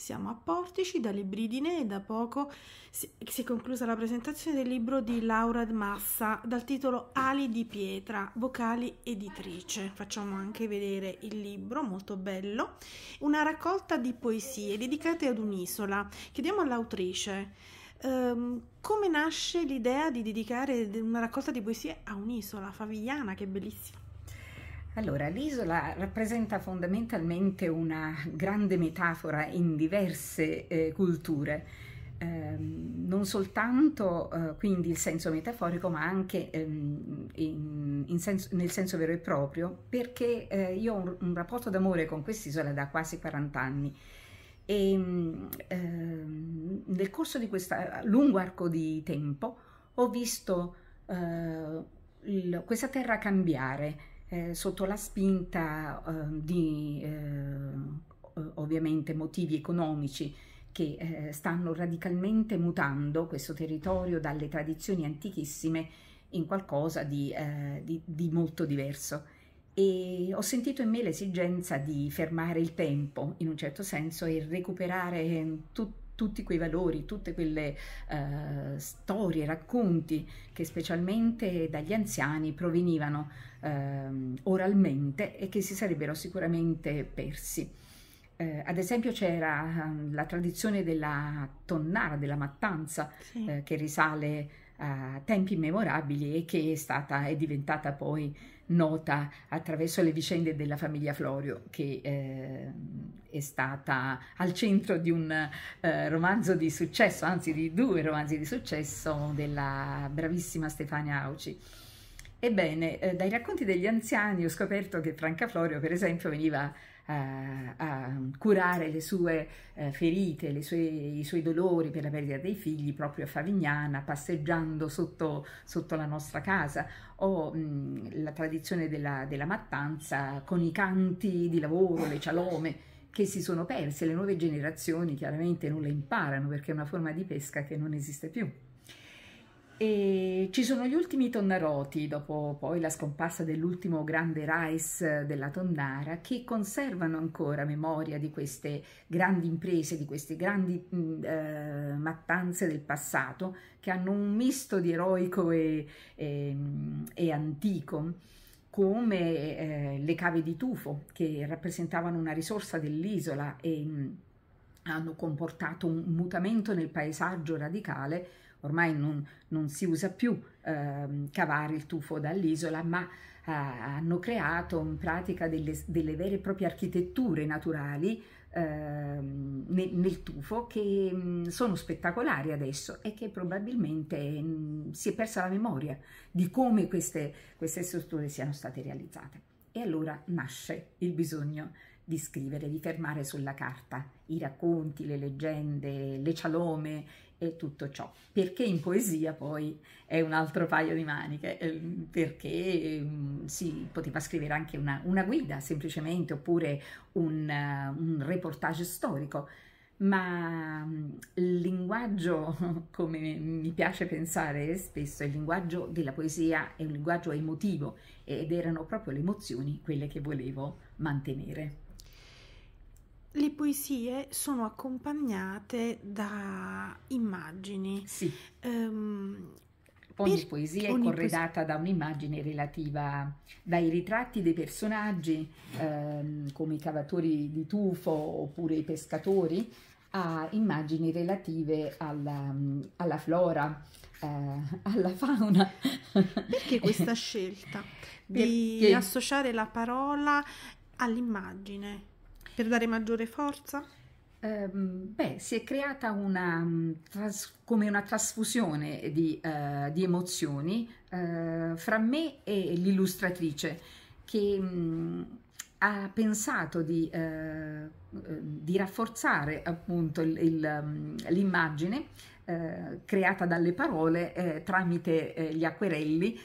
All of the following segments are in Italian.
Siamo a Portici, da Libridine e da poco si, si è conclusa la presentazione del libro di Laura Massa dal titolo Ali di pietra, vocali editrice. Facciamo anche vedere il libro, molto bello, una raccolta di poesie dedicate ad un'isola. Chiediamo all'autrice um, come nasce l'idea di dedicare una raccolta di poesie a un'isola favigliana, che bellissima. Allora, l'isola rappresenta fondamentalmente una grande metafora in diverse eh, culture, ehm, non soltanto eh, quindi il senso metaforico, ma anche ehm, in, in senso, nel senso vero e proprio, perché eh, io ho un, un rapporto d'amore con quest'isola da quasi 40 anni e nel corso di questo lungo arco di tempo ho visto eh, il, questa terra cambiare eh, sotto la spinta ehm, eh, di ovviamente motivi economici che eh, stanno radicalmente mutando questo territorio dalle tradizioni antichissime in qualcosa di, eh, di, di molto diverso. E ho sentito in me l'esigenza di fermare il tempo in un certo senso e recuperare ehm, tutto tutti quei valori, tutte quelle eh, storie, racconti che specialmente dagli anziani provenivano eh, oralmente e che si sarebbero sicuramente persi. Eh, ad esempio c'era ehm, la tradizione della tonnara, della mattanza, sì. Eh, che risale a tempi immemorabili e che è, stata, è diventata poi nota attraverso le vicende della famiglia Florio, che ehm, è stata al centro di un eh, romanzo di successo, anzi di due romanzi di successo della bravissima Stefania Auci. Ebbene, eh, dai racconti degli anziani ho scoperto che Franca Florio, per esempio, veniva a, eh, a curare le sue eh, ferite, le sue, i suoi dolori per la perdita dei figli proprio a Favignana, passeggiando sotto, sotto la nostra casa, o mh, mm, la tradizione della, della mattanza con i canti di lavoro, le cialome che si sono perse, le nuove generazioni chiaramente non le imparano perché è una forma di pesca che non esiste più. E ci sono gli ultimi tonnaroti, dopo poi la scomparsa dell'ultimo grande rice eh, della Tonnara, che conservano ancora memoria di queste grandi imprese, di queste grandi mm, eh, mattanze del passato, che hanno un misto di eroico e, e, mm, e antico come eh, le cave di tufo che rappresentavano una risorsa dell'isola e mh, mm, hanno comportato un mutamento nel paesaggio radicale, ormai non, non si usa più eh, cavare il tufo dall'isola, ma eh, hanno creato in pratica delle, delle, vere e proprie architetture naturali ehm, nel, nel, tufo che mh, mm, sono spettacolari adesso e che probabilmente mh, mm, si è persa la memoria di come queste, queste strutture siano state realizzate. E allora nasce il bisogno di scrivere, di fermare sulla carta i racconti, le leggende, le cialome e tutto ciò. Perché in poesia poi è un altro paio di maniche, ehm, perché ehm, si poteva scrivere anche una, una guida semplicemente oppure un, eh, un reportage storico, ma mm, il linguaggio, come mi piace pensare spesso, il linguaggio della poesia è un linguaggio emotivo ed erano proprio le emozioni quelle che volevo mantenere le poesie sono accompagnate da immagini. Sì. Um, ogni poesia ogni è corredata poesia. da un'immagine relativa dai ritratti dei personaggi, ehm, come i cavatori di tufo oppure i pescatori, a immagini relative alla, alla flora, eh, alla fauna. Perché questa scelta di Perché... associare la parola all'immagine? Per dare maggiore forza? Ehm, beh, si è creata una, mm, come una trasfusione di, eh, di emozioni eh, fra me e l'illustratrice che mh, mm, ha pensato di, eh, eh, di rafforzare appunto mm, l'immagine eh, creata dalle parole tramite gli acquerelli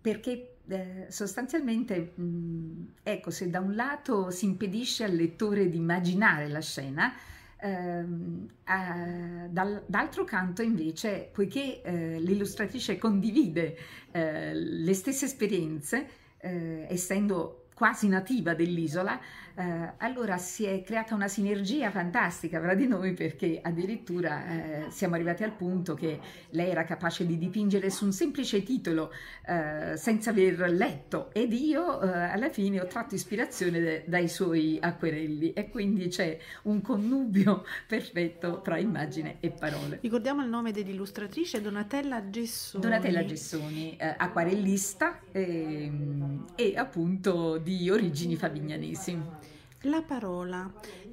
perché eh, sostanzialmente, mh, mm, ecco, se da un lato si impedisce al lettore di immaginare la scena, ehm, eh, dal, d'altro canto invece, poiché eh, l'illustratrice condivide eh, le stesse esperienze, eh, essendo quasi nativa dell'isola, eh, allora si è creata una sinergia fantastica fra di noi perché addirittura eh, siamo arrivati al punto che lei era capace di dipingere su un semplice titolo eh, senza aver letto ed io eh, alla fine ho tratto ispirazione dai suoi acquerelli e quindi c'è un connubio perfetto tra immagine e parole. Ricordiamo il nome dell'illustratrice Donatella Gessoni. Donatella Gessoni, eh, acquarellista ehm, e appunto di origini favignanesi la parola,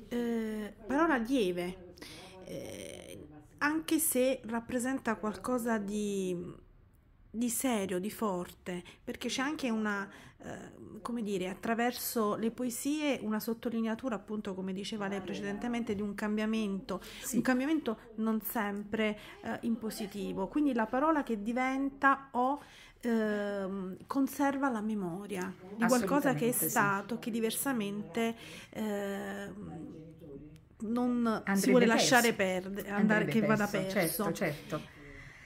eh, parola lieve, eh, anche se rappresenta qualcosa di di serio, di forte, perché c'è anche una, eh, come dire, attraverso le poesie una sottolineatura, appunto, come diceva lei precedentemente, di un cambiamento, sì. un cambiamento non sempre eh, in positivo. Quindi la parola che diventa o eh, conserva la memoria di qualcosa che è stato, sì. che diversamente... Ehm, non Andrebbe si vuole lasciare perdere, andare, Andrebbe che vada perso. Certo, certo.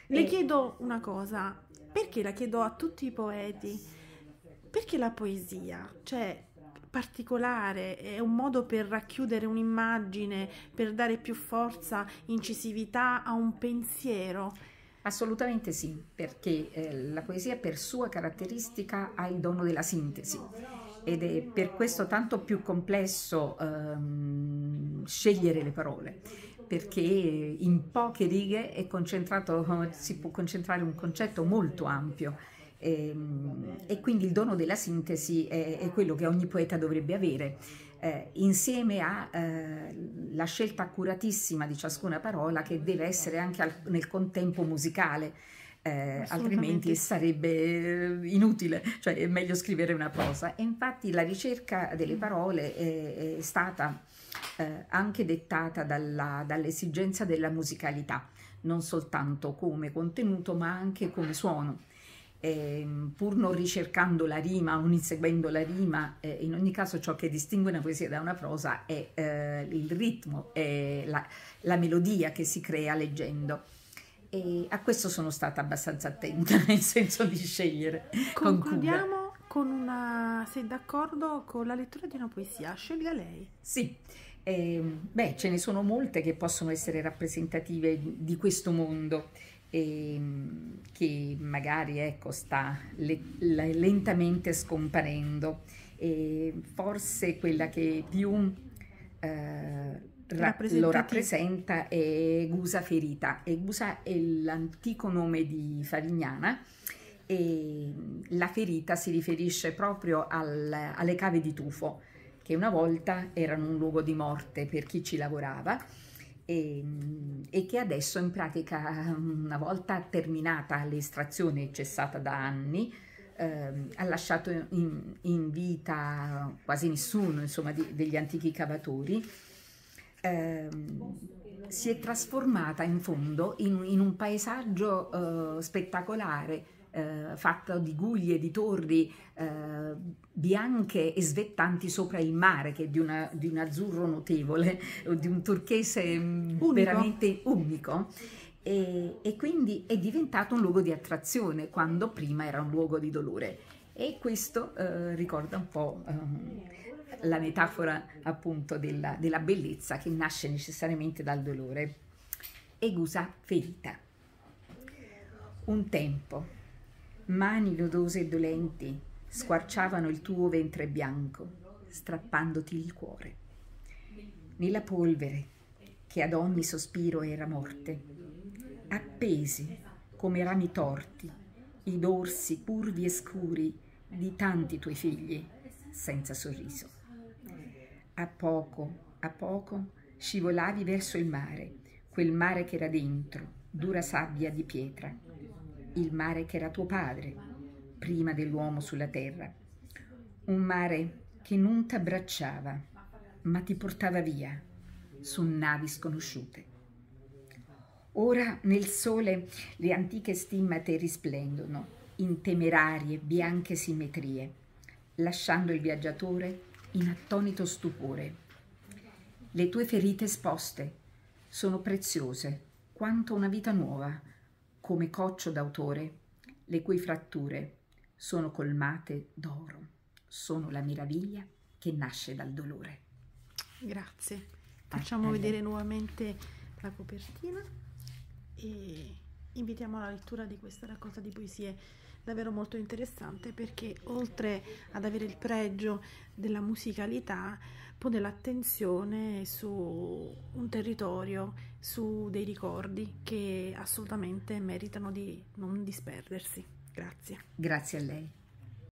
Le chiedo una cosa, perché la chiedo a tutti i poeti? Perché la poesia? Cioè, particolare, è un modo per racchiudere un'immagine, per dare più forza, incisività a un pensiero. Assolutamente sì, perché eh, la poesia per sua caratteristica ha il dono della sintesi ed è per questo tanto più complesso ehm, scegliere le parole perché in poche righe si può concentrare un concetto molto ampio. E, ehm, e, quindi il dono della sintesi è, è quello che ogni poeta dovrebbe avere. Eh, insieme alla eh, scelta accuratissima di ciascuna parola che deve essere anche al, nel contempo musicale, eh, altrimenti sarebbe eh, inutile, cioè è meglio scrivere una prosa. E infatti la ricerca delle parole è, è stata eh, anche dettata dall'esigenza della musicalità, non soltanto come contenuto ma anche come suono. Eh, pur non ricercando la rima, non inseguendo la rima, eh, in ogni caso ciò che distingue una poesia da una prosa è eh, il ritmo, è la, la melodia che si crea leggendo. E a questo sono stata abbastanza attenta, nel senso di scegliere. Concludiamo con, con una, sei d'accordo, con la lettura di una poesia, scelga lei. Sì, eh, beh, ce ne sono molte che possono essere rappresentative di questo mondo. E ehm, che magari ecco, sta le, lentamente scomparendo e forse quella che più eh, lo rappresenta è Gusa Ferita. E Gusa è l'antico nome di Favignana e la ferita si riferisce proprio al, alle cave di tufo che una volta erano un luogo di morte per chi ci lavorava e, e che adesso in pratica una volta terminata l'estrazione cessata da anni eh, ha lasciato in, in, vita quasi nessuno insomma, di, degli antichi cavatori Ehm, si è trasformata in fondo in, in un paesaggio eh, spettacolare eh, fatto di guglie, di torri eh, bianche e svettanti sopra il mare che è di, una, di un azzurro notevole, di un turchese mm, unico. veramente unico. E, e quindi è diventato un luogo di attrazione quando prima era un luogo di dolore e questo eh, ricorda un po' eh, la metafora appunto della, della bellezza che nasce necessariamente dal dolore. Egusa ferita. Un tempo, mani lodose e dolenti squarciavano il tuo ventre bianco, strappandoti il cuore. Nella polvere, che ad ogni sospiro era morte, appesi come rami torti i dorsi curvi e scuri di tanti tuoi figli senza sorriso. A poco, a poco scivolavi verso il mare, quel mare che era dentro, dura sabbia di pietra, il mare che era tuo padre, prima dell'uomo sulla terra. Un mare che non t'abbracciava, ma ti portava via su navi sconosciute. Ora nel sole le antiche stimmate risplendono in temerarie bianche simmetrie, lasciando il viaggiatore in attonito stupore. Le tue ferite esposte sono preziose quanto una vita nuova, come coccio d'autore, le cui fratture sono colmate d'oro, sono la meraviglia che nasce dal dolore. Grazie. Facciamo vedere nuovamente la copertina e invitiamo alla lettura di questa raccolta di poesie davvero molto interessante perché oltre ad avere il pregio della musicalità pone l'attenzione su un territorio, su dei ricordi che assolutamente meritano di non disperdersi. Grazie. Grazie a lei.